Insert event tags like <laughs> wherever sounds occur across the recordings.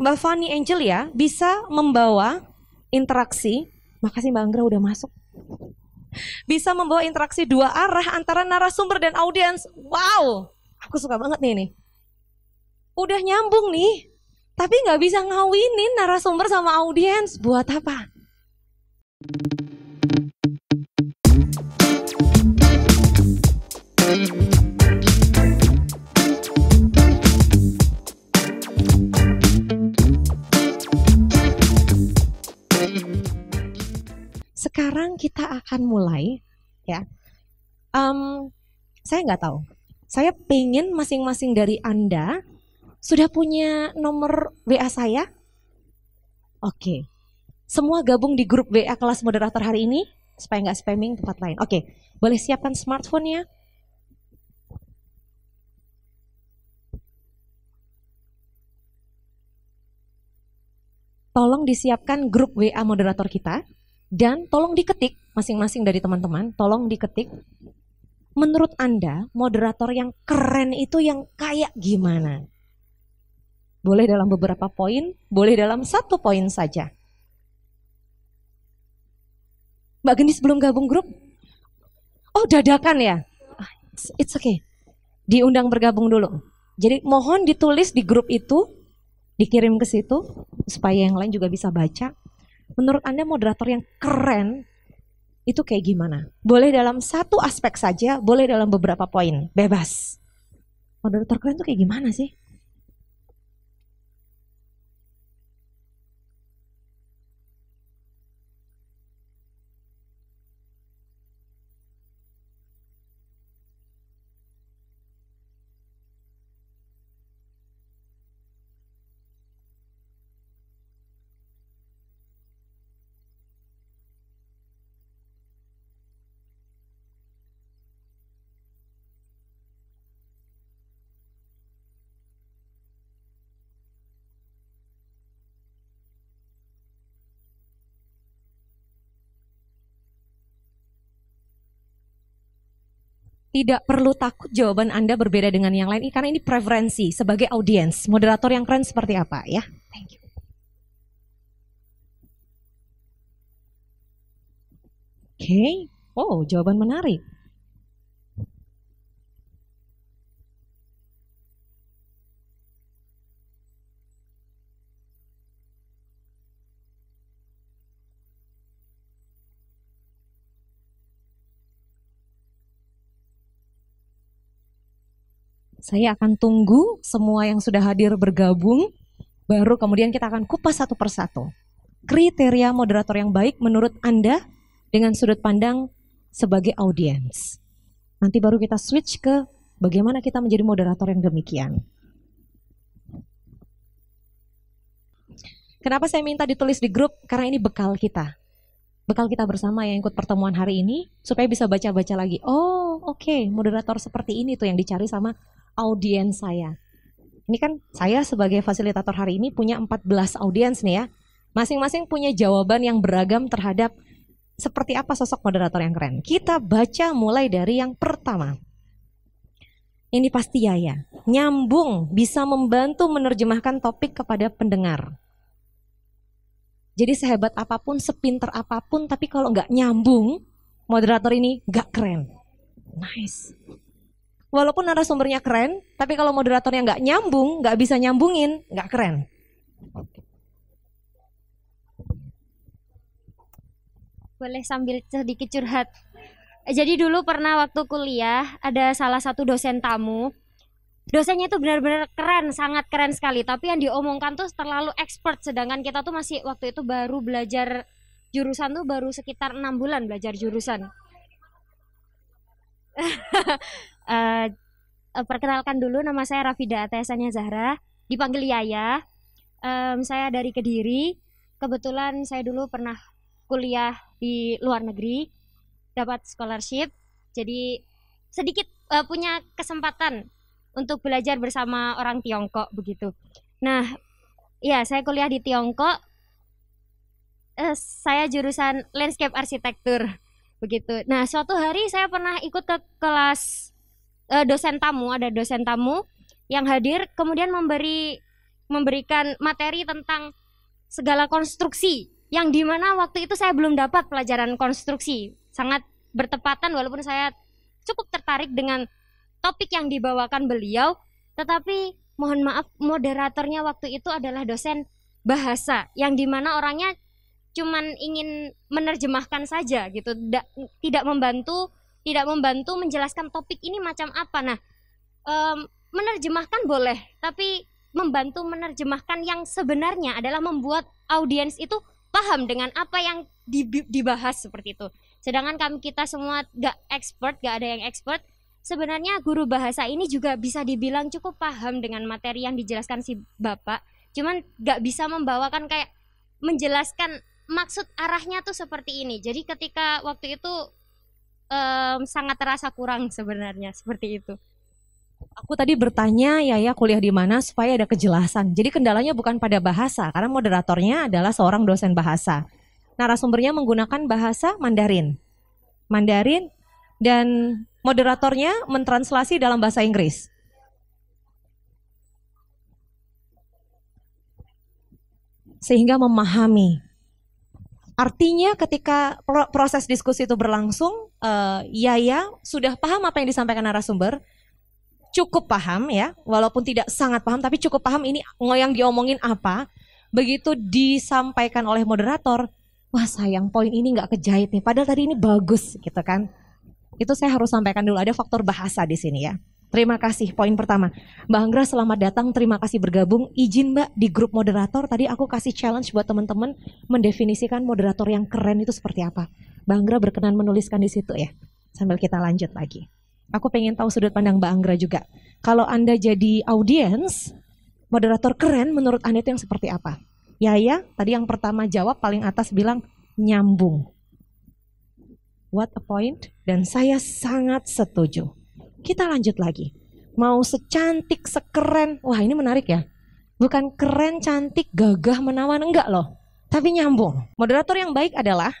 Mbak Fanny Angelia ya, bisa membawa interaksi, makasih Mbak Anggra udah masuk. Bisa membawa interaksi dua arah antara narasumber dan audiens. Wow, aku suka banget nih ini. Udah nyambung nih, tapi nggak bisa ngawinin narasumber sama audiens. Buat apa? Thank you. sekarang kita akan mulai ya. Um, saya nggak tahu. Saya pengen masing-masing dari Anda sudah punya nomor WA saya? Oke. Semua gabung di grup WA kelas moderator hari ini supaya nggak spamming tempat lain. Oke, boleh siapkan smartphone-nya. Tolong disiapkan grup WA moderator kita. Dan tolong diketik masing-masing dari teman-teman, tolong diketik menurut Anda moderator yang keren itu yang kayak gimana? Boleh dalam beberapa poin, boleh dalam satu poin saja. Mbak Gendis belum gabung grup? Oh dadakan ya? Ah, it's okay. Diundang bergabung dulu. Jadi mohon ditulis di grup itu, dikirim ke situ supaya yang lain juga bisa baca menurut Anda moderator yang keren itu kayak gimana? Boleh dalam satu aspek saja, boleh dalam beberapa poin, bebas. Moderator keren itu kayak gimana sih? tidak perlu takut jawaban Anda berbeda dengan yang lain karena ini preferensi sebagai audiens. Moderator yang keren seperti apa ya? Thank you. Oke. Okay. Oh, jawaban menarik. Saya akan tunggu semua yang sudah hadir bergabung, baru kemudian kita akan kupas satu persatu. Kriteria moderator yang baik menurut Anda dengan sudut pandang sebagai audiens. Nanti baru kita switch ke bagaimana kita menjadi moderator yang demikian. Kenapa saya minta ditulis di grup? Karena ini bekal kita. Bekal kita bersama yang ikut pertemuan hari ini supaya bisa baca-baca lagi. Oh, oke, okay, moderator seperti ini tuh yang dicari sama audiens saya. Ini kan saya sebagai fasilitator hari ini punya 14 audiens nih ya. Masing-masing punya jawaban yang beragam terhadap seperti apa sosok moderator yang keren. Kita baca mulai dari yang pertama. Ini pasti ya, Nyambung bisa membantu menerjemahkan topik kepada pendengar. Jadi sehebat apapun, sepinter apapun, tapi kalau nggak nyambung, moderator ini nggak keren. Nice walaupun narasumbernya keren, tapi kalau moderatornya nggak nyambung, nggak bisa nyambungin, nggak keren. Boleh sambil sedikit curhat. Jadi dulu pernah waktu kuliah ada salah satu dosen tamu dosennya itu benar-benar keren, sangat keren sekali. Tapi yang diomongkan tuh terlalu expert, sedangkan kita tuh masih waktu itu baru belajar jurusan tuh baru sekitar enam bulan belajar jurusan. <laughs> uh, perkenalkan dulu nama saya Rafida Atesanya Zahra, dipanggil Yaya. Um, saya dari Kediri. Kebetulan saya dulu pernah kuliah di luar negeri, dapat scholarship. Jadi sedikit uh, punya kesempatan untuk belajar bersama orang Tiongkok begitu. Nah, ya saya kuliah di Tiongkok. Uh, saya jurusan landscape arsitektur begitu. Nah, suatu hari saya pernah ikut ke kelas uh, dosen tamu, ada dosen tamu yang hadir kemudian memberi memberikan materi tentang segala konstruksi yang dimana waktu itu saya belum dapat pelajaran konstruksi sangat bertepatan walaupun saya cukup tertarik dengan topik yang dibawakan beliau tetapi mohon maaf moderatornya waktu itu adalah dosen bahasa yang dimana orangnya cuman ingin menerjemahkan saja gitu tidak membantu tidak membantu menjelaskan topik ini macam apa. Nah, um, menerjemahkan boleh, tapi membantu menerjemahkan yang sebenarnya adalah membuat audiens itu paham dengan apa yang dibahas seperti itu. Sedangkan kami kita semua gak expert, gak ada yang expert. Sebenarnya guru bahasa ini juga bisa dibilang cukup paham dengan materi yang dijelaskan si bapak. Cuman gak bisa membawakan kayak menjelaskan maksud arahnya tuh seperti ini. Jadi ketika waktu itu um, sangat terasa kurang sebenarnya seperti itu. Aku tadi bertanya Yaya kuliah di mana supaya ada kejelasan. Jadi kendalanya bukan pada bahasa karena moderatornya adalah seorang dosen bahasa. Narasumbernya menggunakan bahasa Mandarin. Mandarin dan moderatornya mentranslasi dalam bahasa Inggris. Sehingga memahami Artinya ketika proses diskusi itu berlangsung, uh, eh, Yaya iya, sudah paham apa yang disampaikan narasumber, cukup paham ya, walaupun tidak sangat paham, tapi cukup paham ini yang diomongin apa. Begitu disampaikan oleh moderator, wah sayang poin ini nggak kejahit nih, padahal tadi ini bagus gitu kan. Itu saya harus sampaikan dulu, ada faktor bahasa di sini ya. Terima kasih, poin pertama. Mbak Anggra selamat datang, terima kasih bergabung. Izin Mbak di grup moderator, tadi aku kasih challenge buat teman-teman mendefinisikan moderator yang keren itu seperti apa. Mbak Anggra berkenan menuliskan di situ ya, sambil kita lanjut lagi. Aku pengen tahu sudut pandang Mbak Anggra juga. Kalau Anda jadi audiens, moderator keren menurut Anda itu yang seperti apa? Yaya, tadi yang pertama jawab paling atas bilang nyambung. What a point. Dan saya sangat setuju kita lanjut lagi. Mau secantik, sekeren, wah ini menarik ya. Bukan keren, cantik, gagah, menawan, enggak loh. Tapi nyambung. Moderator yang baik adalah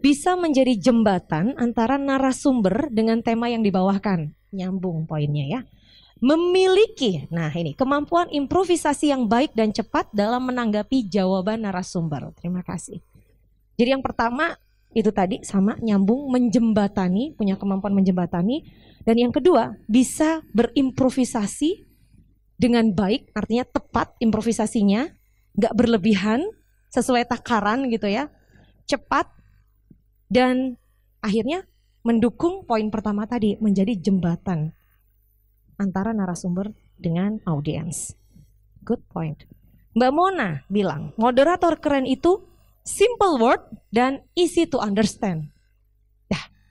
bisa menjadi jembatan antara narasumber dengan tema yang dibawakan. Nyambung poinnya ya. Memiliki, nah ini kemampuan improvisasi yang baik dan cepat dalam menanggapi jawaban narasumber. Terima kasih. Jadi yang pertama itu tadi sama nyambung menjembatani, punya kemampuan menjembatani. Dan yang kedua, bisa berimprovisasi dengan baik, artinya tepat improvisasinya, nggak berlebihan, sesuai takaran gitu ya, cepat, dan akhirnya mendukung poin pertama tadi, menjadi jembatan antara narasumber dengan audiens. Good point. Mbak Mona bilang, moderator keren itu simple word dan easy to understand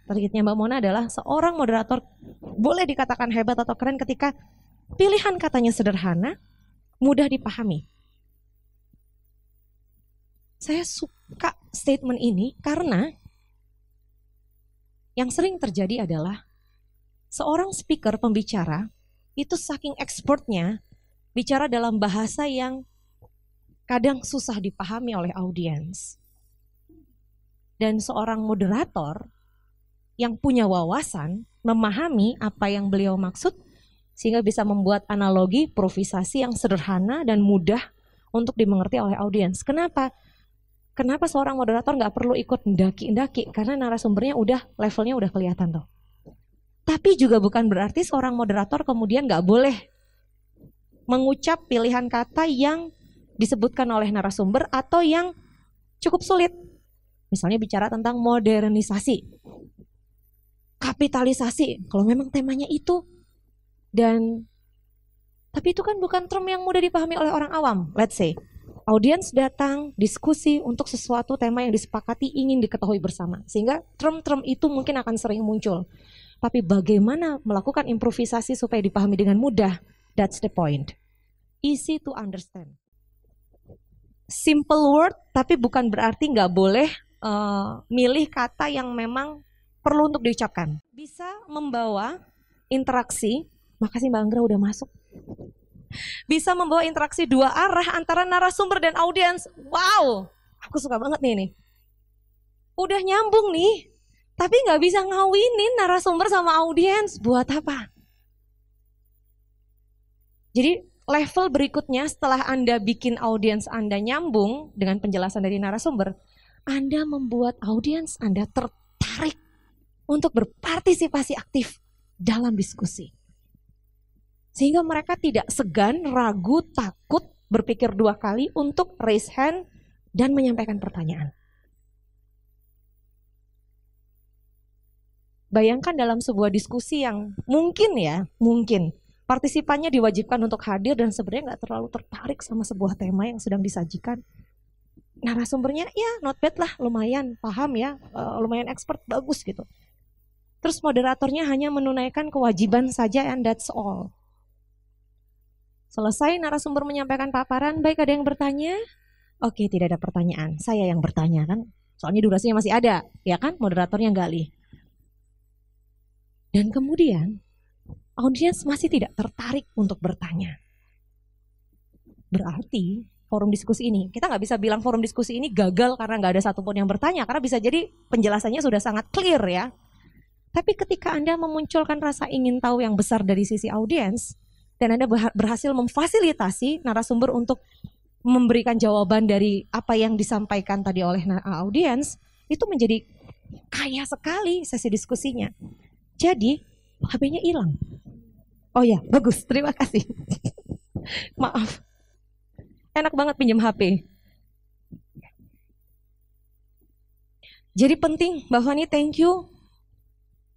targetnya Mbak Mona adalah seorang moderator boleh dikatakan hebat atau keren ketika pilihan katanya sederhana, mudah dipahami. Saya suka statement ini karena yang sering terjadi adalah seorang speaker pembicara itu saking expertnya bicara dalam bahasa yang kadang susah dipahami oleh audiens. Dan seorang moderator yang punya wawasan memahami apa yang beliau maksud sehingga bisa membuat analogi improvisasi yang sederhana dan mudah untuk dimengerti oleh audiens. Kenapa? Kenapa seorang moderator nggak perlu ikut ndaki-ndaki? Karena narasumbernya udah levelnya udah kelihatan tuh. Tapi juga bukan berarti seorang moderator kemudian nggak boleh mengucap pilihan kata yang disebutkan oleh narasumber atau yang cukup sulit. Misalnya bicara tentang modernisasi kapitalisasi kalau memang temanya itu dan tapi itu kan bukan term yang mudah dipahami oleh orang awam let's say audiens datang diskusi untuk sesuatu tema yang disepakati ingin diketahui bersama sehingga term-term itu mungkin akan sering muncul tapi bagaimana melakukan improvisasi supaya dipahami dengan mudah that's the point easy to understand simple word tapi bukan berarti nggak boleh uh, milih kata yang memang perlu untuk diucapkan. Bisa membawa interaksi, makasih Mbak Anggra udah masuk. Bisa membawa interaksi dua arah antara narasumber dan audiens. Wow, aku suka banget nih ini. Udah nyambung nih, tapi nggak bisa ngawinin narasumber sama audiens. Buat apa? Jadi level berikutnya setelah Anda bikin audiens Anda nyambung dengan penjelasan dari narasumber, Anda membuat audiens Anda tertarik untuk berpartisipasi aktif dalam diskusi. Sehingga mereka tidak segan, ragu, takut, berpikir dua kali untuk raise hand dan menyampaikan pertanyaan. Bayangkan dalam sebuah diskusi yang mungkin ya, mungkin partisipannya diwajibkan untuk hadir dan sebenarnya nggak terlalu tertarik sama sebuah tema yang sedang disajikan. Narasumbernya ya not bad lah, lumayan paham ya, eh, lumayan expert, bagus gitu terus moderatornya hanya menunaikan kewajiban saja and that's all. Selesai narasumber menyampaikan paparan, baik ada yang bertanya? Oke, tidak ada pertanyaan. Saya yang bertanya kan, soalnya durasinya masih ada, ya kan? Moderatornya gali. Dan kemudian audiens masih tidak tertarik untuk bertanya. Berarti forum diskusi ini. Kita nggak bisa bilang forum diskusi ini gagal karena nggak ada satupun yang bertanya, karena bisa jadi penjelasannya sudah sangat clear ya. Tapi ketika Anda memunculkan rasa ingin tahu yang besar dari sisi audiens, dan Anda berhasil memfasilitasi narasumber untuk memberikan jawaban dari apa yang disampaikan tadi oleh eh, audiens, itu menjadi kaya sekali sesi diskusinya. Jadi, HP-nya hilang. Oh ya, bagus. Terima kasih. <laughs> Maaf. Enak banget pinjam HP. Jadi penting, Mbak Fani, thank you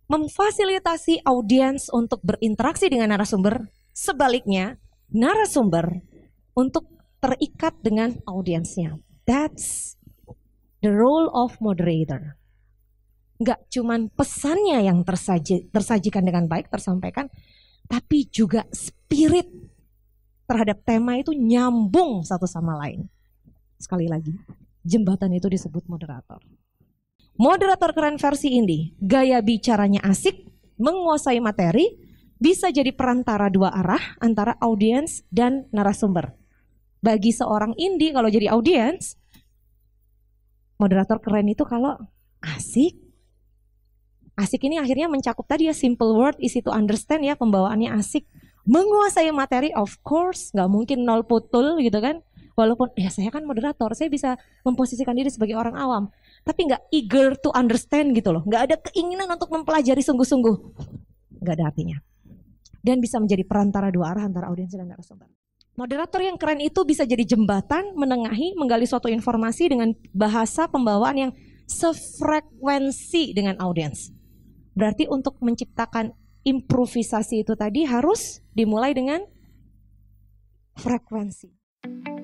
memfasilitasi audiens untuk berinteraksi dengan narasumber, sebaliknya narasumber untuk terikat dengan audiensnya. That's the role of moderator. Nggak cuman pesannya yang tersaji, tersajikan dengan baik, tersampaikan, tapi juga spirit terhadap tema itu nyambung satu sama lain. Sekali lagi, jembatan itu disebut moderator. Moderator keren versi ini, gaya bicaranya asik, menguasai materi, bisa jadi perantara dua arah antara audiens dan narasumber. Bagi seorang indie kalau jadi audiens, moderator keren itu kalau asik, asik ini akhirnya mencakup tadi ya simple word easy to understand ya pembawaannya asik menguasai materi of course nggak mungkin nol putul gitu kan walaupun ya saya kan moderator saya bisa memposisikan diri sebagai orang awam tapi nggak eager to understand gitu loh. Nggak ada keinginan untuk mempelajari sungguh-sungguh. Nggak ada artinya. Dan bisa menjadi perantara dua arah antara audiens dan narasumber. Moderator yang keren itu bisa jadi jembatan, menengahi, menggali suatu informasi dengan bahasa pembawaan yang sefrekuensi dengan audiens. Berarti untuk menciptakan improvisasi itu tadi harus dimulai dengan frekuensi.